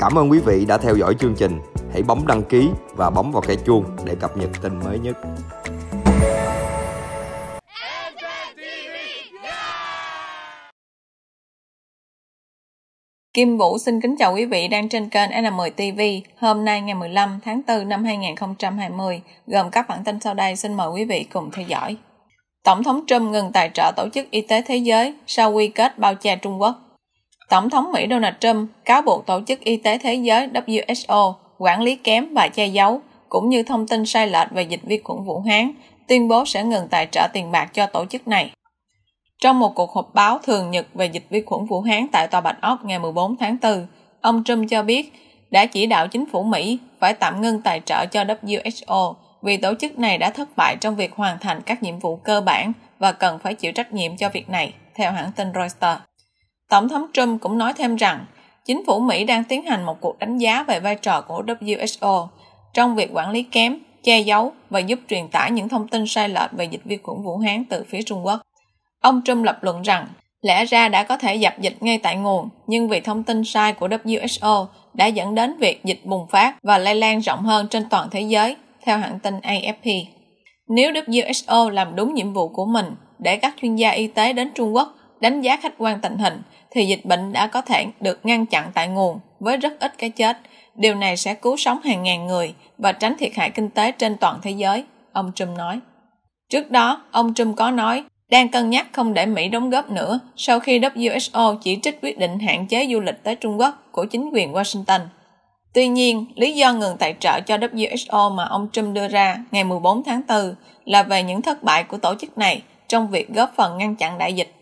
Cảm ơn quý vị đã theo dõi chương trình. Hãy bấm đăng ký và bấm vào cái chuông để cập nhật tin mới nhất. Kim Vũ xin kính chào quý vị đang trên kênh N10 TV. Hôm nay ngày 15 tháng 4 năm 2020, gồm các bản tin sau đây xin mời quý vị cùng theo dõi. Tổng thống Trump ngừng tài trợ Tổ chức Y tế Thế giới sau quy kết bao che Trung Quốc. Tổng thống Mỹ Donald Trump cáo buộc Tổ chức Y tế Thế giới WHO quản lý kém và che giấu, cũng như thông tin sai lệch về dịch vi khuẩn Vũ Hán, tuyên bố sẽ ngừng tài trợ tiền bạc cho tổ chức này. Trong một cuộc họp báo thường nhật về dịch vi khuẩn Vũ Hán tại Tòa Bạch Ốc ngày 14 tháng 4, ông Trump cho biết đã chỉ đạo chính phủ Mỹ phải tạm ngưng tài trợ cho WHO vì tổ chức này đã thất bại trong việc hoàn thành các nhiệm vụ cơ bản và cần phải chịu trách nhiệm cho việc này, theo hãng tin Reuters. Tổng thống Trump cũng nói thêm rằng chính phủ Mỹ đang tiến hành một cuộc đánh giá về vai trò của WHO trong việc quản lý kém, che giấu và giúp truyền tải những thông tin sai lệch về dịch vi khuẩn Vũ Hán từ phía Trung Quốc. Ông Trump lập luận rằng lẽ ra đã có thể dập dịch ngay tại nguồn, nhưng vì thông tin sai của WHO đã dẫn đến việc dịch bùng phát và lây lan rộng hơn trên toàn thế giới, theo hãng tin AFP. Nếu WHO làm đúng nhiệm vụ của mình để các chuyên gia y tế đến Trung Quốc đánh giá khách quan tình hình thì dịch bệnh đã có thể được ngăn chặn tại nguồn với rất ít cái chết. Điều này sẽ cứu sống hàng ngàn người và tránh thiệt hại kinh tế trên toàn thế giới, ông Trump nói. Trước đó, ông Trump có nói đang cân nhắc không để Mỹ đóng góp nữa sau khi WHO chỉ trích quyết định hạn chế du lịch tới Trung Quốc của chính quyền Washington. Tuy nhiên, lý do ngừng tài trợ cho WHO mà ông Trump đưa ra ngày 14 tháng 4 là về những thất bại của tổ chức này trong việc góp phần ngăn chặn đại dịch.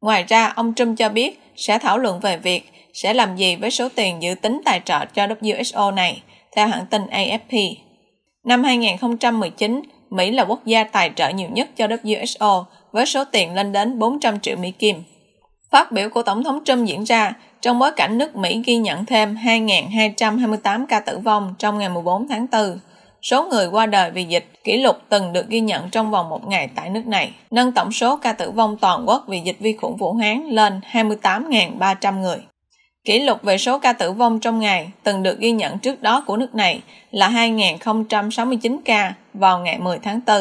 Ngoài ra, ông Trump cho biết sẽ thảo luận về việc sẽ làm gì với số tiền dự tính tài trợ cho WHO này, theo hãng tin AFP. Năm 2019, Mỹ là quốc gia tài trợ nhiều nhất cho WHO với số tiền lên đến 400 triệu Mỹ Kim. Phát biểu của Tổng thống Trump diễn ra trong bối cảnh nước Mỹ ghi nhận thêm 2.228 ca tử vong trong ngày 14 tháng 4 số người qua đời vì dịch, kỷ lục từng được ghi nhận trong vòng một ngày tại nước này, nâng tổng số ca tử vong toàn quốc vì dịch vi khuẩn Vũ Hán lên 28.300 người. Kỷ lục về số ca tử vong trong ngày từng được ghi nhận trước đó của nước này là 2.069 ca vào ngày 10 tháng 4.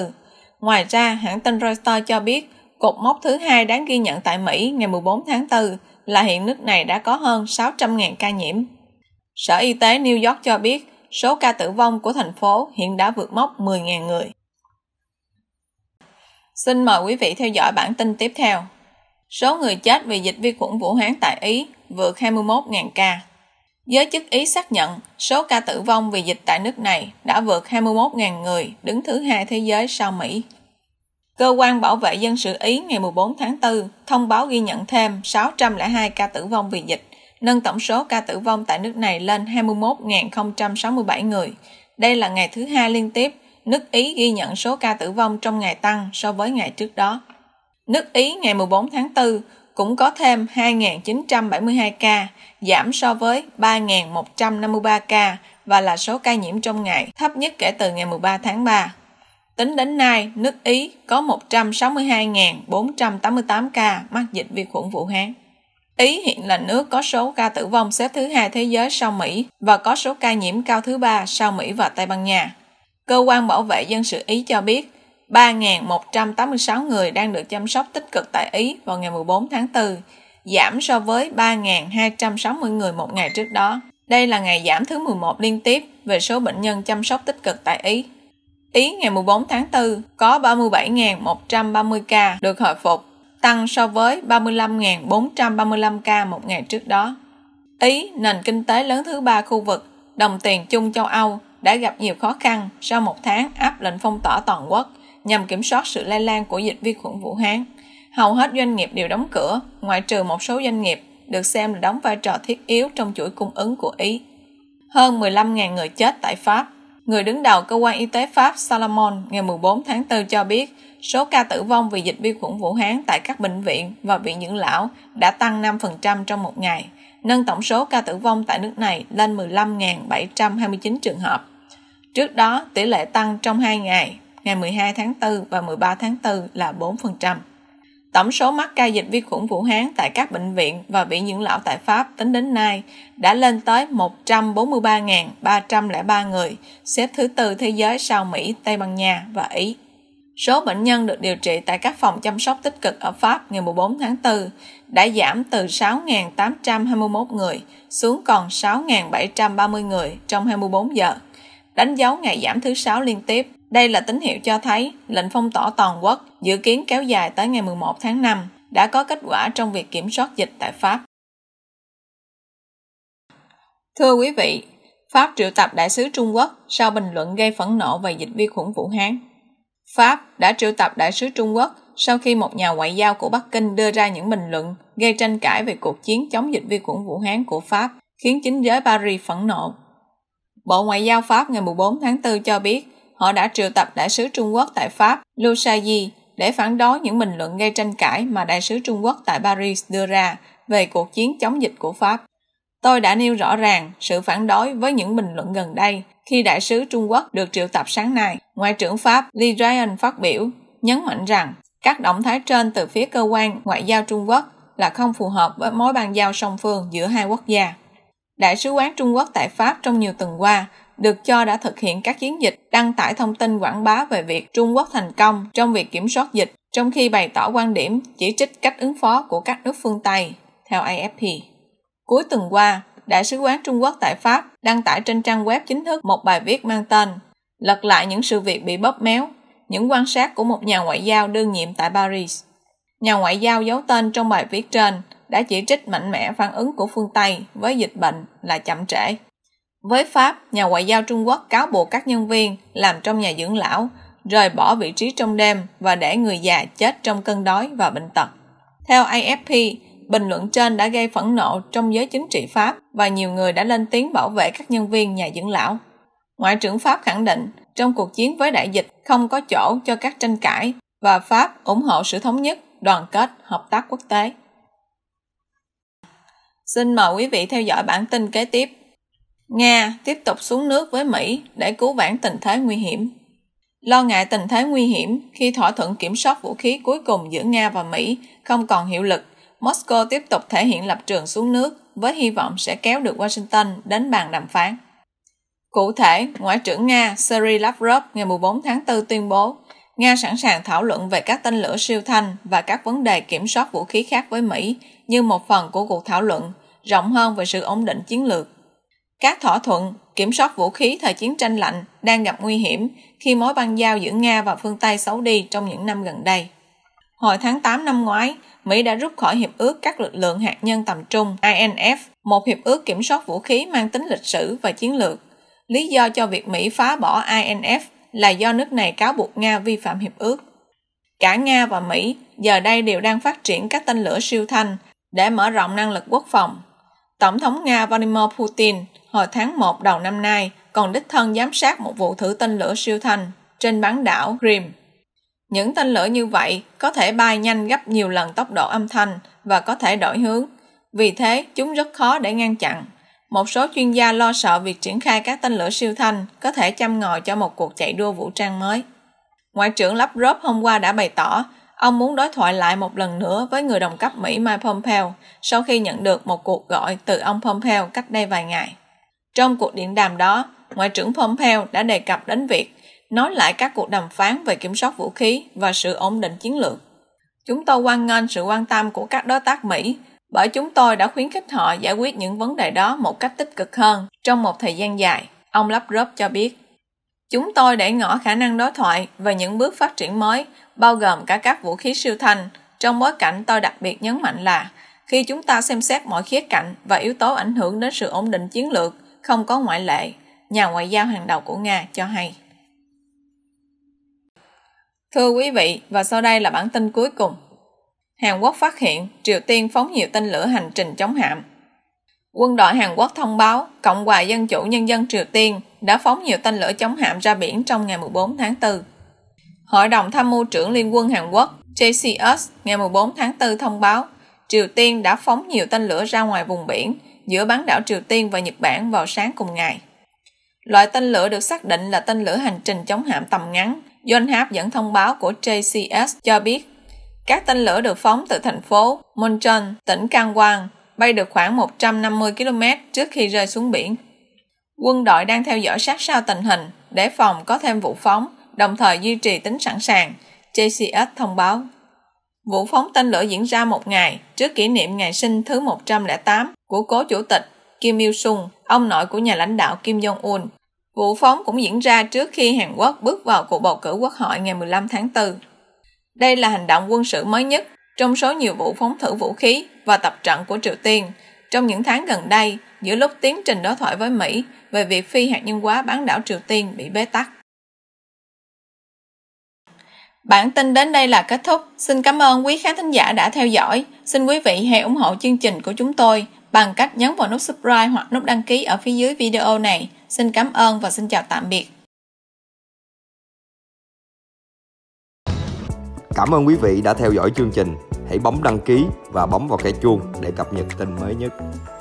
Ngoài ra, hãng tin Reuters cho biết cột mốc thứ hai đáng ghi nhận tại Mỹ ngày 14 tháng 4 là hiện nước này đã có hơn 600.000 ca nhiễm. Sở Y tế New York cho biết số ca tử vong của thành phố hiện đã vượt mốc 10.000 người. Xin mời quý vị theo dõi bản tin tiếp theo. Số người chết vì dịch vi khuẩn Vũ Hán tại Ý vượt 21.000 ca. Giới chức Ý xác nhận số ca tử vong vì dịch tại nước này đã vượt 21.000 người, đứng thứ hai thế giới sau Mỹ. Cơ quan bảo vệ dân sự Ý ngày 14 tháng 4 thông báo ghi nhận thêm 602 ca tử vong vì dịch nâng tổng số ca tử vong tại nước này lên 21.067 người. Đây là ngày thứ hai liên tiếp nước Ý ghi nhận số ca tử vong trong ngày tăng so với ngày trước đó. Nước Ý ngày 14 tháng 4 cũng có thêm 2.972 ca, giảm so với 3.153 ca và là số ca nhiễm trong ngày thấp nhất kể từ ngày 13 tháng 3. Tính đến nay, nước Ý có 162.488 ca mắc dịch vi khuẩn Vũ Hán. Ý hiện là nước có số ca tử vong xếp thứ hai thế giới sau Mỹ và có số ca nhiễm cao thứ ba sau Mỹ và Tây Ban Nha. Cơ quan bảo vệ dân sự Ý cho biết 3.186 người đang được chăm sóc tích cực tại Ý vào ngày 14 tháng 4, giảm so với 3.260 người một ngày trước đó. Đây là ngày giảm thứ 11 liên tiếp về số bệnh nhân chăm sóc tích cực tại Ý. Ý ngày 14 tháng 4 có 37.130 ca được hồi phục tăng so với 35.435 ca một ngày trước đó. Ý, nền kinh tế lớn thứ ba khu vực, đồng tiền chung châu Âu đã gặp nhiều khó khăn sau một tháng áp lệnh phong tỏa toàn quốc nhằm kiểm soát sự lây lan của dịch vi khuẩn Vũ Hán. Hầu hết doanh nghiệp đều đóng cửa, ngoại trừ một số doanh nghiệp được xem là đóng vai trò thiết yếu trong chuỗi cung ứng của Ý. Hơn 15.000 người chết tại Pháp Người đứng đầu cơ quan y tế Pháp Salomon ngày 14 tháng 4 cho biết số ca tử vong vì dịch vi khuẩn Vũ Hán tại các bệnh viện và viện dưỡng lão đã tăng 5% trong một ngày, nâng tổng số ca tử vong tại nước này lên 15.729 trường hợp. Trước đó, tỷ lệ tăng trong 2 ngày, ngày 12 tháng 4 và 13 tháng 4 là 4%. Tổng số mắc ca dịch vi khuẩn Vũ Hán tại các bệnh viện và viện dưỡng lão tại Pháp tính đến nay đã lên tới 143.303 người, xếp thứ tư thế giới sau Mỹ, Tây Ban Nha và Ý. Số bệnh nhân được điều trị tại các phòng chăm sóc tích cực ở Pháp ngày 14 tháng 4 đã giảm từ 6.821 người xuống còn 6.730 người trong 24 giờ, đánh dấu ngày giảm thứ sáu liên tiếp. Đây là tín hiệu cho thấy lệnh phong tỏa toàn quốc dự kiến kéo dài tới ngày 11 tháng 5 đã có kết quả trong việc kiểm soát dịch tại Pháp. Thưa quý vị, Pháp triệu tập đại sứ Trung Quốc sau bình luận gây phẫn nộ về dịch vi khuẩn Vũ Hán. Pháp đã triệu tập đại sứ Trung Quốc sau khi một nhà ngoại giao của Bắc Kinh đưa ra những bình luận gây tranh cãi về cuộc chiến chống dịch vi khuẩn Vũ Hán của Pháp, khiến chính giới Paris phẫn nộ. Bộ Ngoại giao Pháp ngày 14 tháng 4 cho biết họ đã triệu tập đại sứ Trung Quốc tại Pháp, Lu Shayi, để phản đối những bình luận gây tranh cãi mà đại sứ Trung Quốc tại Paris đưa ra về cuộc chiến chống dịch của Pháp. Tôi đã nêu rõ ràng sự phản đối với những bình luận gần đây khi đại sứ Trung Quốc được triệu tập sáng nay. Ngoại trưởng Pháp Li Ryan phát biểu, nhấn mạnh rằng các động thái trên từ phía cơ quan ngoại giao Trung Quốc là không phù hợp với mối ban giao song phương giữa hai quốc gia. Đại sứ quán Trung Quốc tại Pháp trong nhiều tuần qua được cho đã thực hiện các chiến dịch đăng tải thông tin quảng bá về việc Trung Quốc thành công trong việc kiểm soát dịch, trong khi bày tỏ quan điểm chỉ trích cách ứng phó của các nước phương Tây, theo AFP. Cuối tuần qua, Đại sứ quán Trung Quốc tại Pháp đăng tải trên trang web chính thức một bài viết mang tên Lật lại những sự việc bị bóp méo, những quan sát của một nhà ngoại giao đương nhiệm tại Paris. Nhà ngoại giao giấu tên trong bài viết trên đã chỉ trích mạnh mẽ phản ứng của phương Tây với dịch bệnh là chậm trễ với Pháp, nhà ngoại giao Trung Quốc cáo buộc các nhân viên làm trong nhà dưỡng lão rời bỏ vị trí trong đêm và để người già chết trong cơn đói và bệnh tật. Theo AFP, bình luận trên đã gây phẫn nộ trong giới chính trị Pháp và nhiều người đã lên tiếng bảo vệ các nhân viên nhà dưỡng lão. Ngoại trưởng Pháp khẳng định trong cuộc chiến với đại dịch không có chỗ cho các tranh cãi và Pháp ủng hộ sự thống nhất, đoàn kết, hợp tác quốc tế. Xin mời quý vị theo dõi bản tin kế tiếp. Nga tiếp tục xuống nước với Mỹ để cứu vãn tình thế nguy hiểm. Lo ngại tình thế nguy hiểm khi thỏa thuận kiểm soát vũ khí cuối cùng giữa Nga và Mỹ không còn hiệu lực, Moscow tiếp tục thể hiện lập trường xuống nước với hy vọng sẽ kéo được Washington đến bàn đàm phán. Cụ thể, Ngoại trưởng Nga Sergei Lavrov ngày 14 tháng 4 tuyên bố Nga sẵn sàng thảo luận về các tên lửa siêu thanh và các vấn đề kiểm soát vũ khí khác với Mỹ như một phần của cuộc thảo luận rộng hơn về sự ổn định chiến lược các thỏa thuận kiểm soát vũ khí thời chiến tranh lạnh đang gặp nguy hiểm khi mối băng giao giữa Nga và phương Tây xấu đi trong những năm gần đây. Hồi tháng 8 năm ngoái, Mỹ đã rút khỏi Hiệp ước các lực lượng hạt nhân tầm trung INF, một hiệp ước kiểm soát vũ khí mang tính lịch sử và chiến lược. Lý do cho việc Mỹ phá bỏ INF là do nước này cáo buộc Nga vi phạm hiệp ước. Cả Nga và Mỹ giờ đây đều đang phát triển các tên lửa siêu thanh để mở rộng năng lực quốc phòng. Tổng thống Nga Vladimir Putin hồi tháng 1 đầu năm nay còn đích thân giám sát một vụ thử tên lửa siêu thanh trên bán đảo Crimea. Những tên lửa như vậy có thể bay nhanh gấp nhiều lần tốc độ âm thanh và có thể đổi hướng. Vì thế, chúng rất khó để ngăn chặn. Một số chuyên gia lo sợ việc triển khai các tên lửa siêu thanh có thể chăm ngòi cho một cuộc chạy đua vũ trang mới. Ngoại trưởng Lavrov hôm qua đã bày tỏ ông muốn đối thoại lại một lần nữa với người đồng cấp Mỹ Mike Pompeo sau khi nhận được một cuộc gọi từ ông Pompeo cách đây vài ngày. Trong cuộc điện đàm đó, Ngoại trưởng Pompeo đã đề cập đến việc nói lại các cuộc đàm phán về kiểm soát vũ khí và sự ổn định chiến lược. Chúng tôi quan ngân sự quan tâm của các đối tác Mỹ bởi chúng tôi đã khuyến khích họ giải quyết những vấn đề đó một cách tích cực hơn trong một thời gian dài, ông Lavrov cho biết. Chúng tôi để ngỏ khả năng đối thoại về những bước phát triển mới, bao gồm cả các vũ khí siêu thanh, trong bối cảnh tôi đặc biệt nhấn mạnh là khi chúng ta xem xét mọi khía cạnh và yếu tố ảnh hưởng đến sự ổn định chiến lược không có ngoại lệ, nhà ngoại giao hàng đầu của Nga cho hay. Thưa quý vị, và sau đây là bản tin cuối cùng. Hàn Quốc phát hiện Triều Tiên phóng nhiều tên lửa hành trình chống hạm. Quân đội Hàn Quốc thông báo Cộng hòa Dân chủ Nhân dân Triều Tiên đã phóng nhiều tên lửa chống hạm ra biển trong ngày 14 tháng 4. Hội đồng tham mưu trưởng Liên quân Hàn Quốc JCS ngày 14 tháng 4 thông báo Triều Tiên đã phóng nhiều tên lửa ra ngoài vùng biển giữa bán đảo Triều Tiên và Nhật Bản vào sáng cùng ngày. Loại tên lửa được xác định là tên lửa hành trình chống hạm tầm ngắn. Doanh Yonhap dẫn thông báo của JCS cho biết các tên lửa được phóng từ thành phố Monchon, tỉnh Kangwon, bay được khoảng 150 km trước khi rơi xuống biển. Quân đội đang theo dõi sát sao tình hình để phòng có thêm vụ phóng, đồng thời duy trì tính sẵn sàng, JCS thông báo. Vụ phóng tên lửa diễn ra một ngày trước kỷ niệm ngày sinh thứ 108 của cố chủ tịch Kim Il-sung, ông nội của nhà lãnh đạo Kim Jong-un. Vụ phóng cũng diễn ra trước khi Hàn Quốc bước vào cuộc bầu cử quốc hội ngày 15 tháng 4. Đây là hành động quân sự mới nhất trong số nhiều vụ phóng thử vũ khí và tập trận của Triều Tiên trong những tháng gần đây giữa lúc tiến trình đối thoại với Mỹ về việc phi hạt nhân hóa bán đảo Triều Tiên bị bế tắc. Bản tin đến đây là kết thúc. Xin cảm ơn quý khán thính giả đã theo dõi. Xin quý vị hãy ủng hộ chương trình của chúng tôi bằng cách nhấn vào nút subscribe hoặc nút đăng ký ở phía dưới video này. Xin cảm ơn và xin chào tạm biệt. Cảm ơn quý vị đã theo dõi chương trình. Hãy bấm đăng ký và bấm vào cái chuông để cập nhật tin mới nhất.